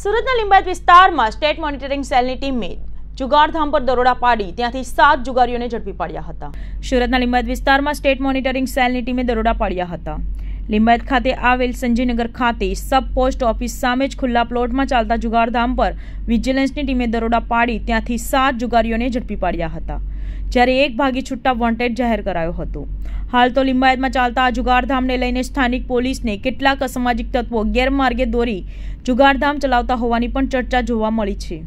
સુરતના લિંબાયત વિસ્તારમાં state monitoring સેલની ટીમે જુગારધામ પર દરોડા પાડી ત્યાંથી સાત જુગારીઓને ઝડપી પાડ્યા હતા સુરતના લિંબાયત વિસ્તારમાં સ્ટેટ મોનિટરિંગ સેલની ટીમે દરોડા પાડ્યા હતા लिंबायत ખાતે આવેલ સંજીનગર ખાતે સબ પોસ્ટ ઓફિસ સામે જ ખુલ્લા પ્લોટમાં ચાલતા જુગારધામ પર વિજીલન્સની ટીમે દરોડા પાડી ત્યાંથી 7 જુગારીઓને ઝડપી પાડ્યા હતા જ્યારે એક ભાગી છૂટ્ટા વોન્ટેડ જાહેર કરાયો હતો હાલ તો લિંબાયતમાં ચાલતા આ જુગારધામને લઈને સ્થાનિક પોલીસને કેટલા કસામાજિક તત્વો ગેરમાર્ગે દોરી જુગારધામ ચલાવતા હોવાની પણ ચર્ચા જોવા મળી છે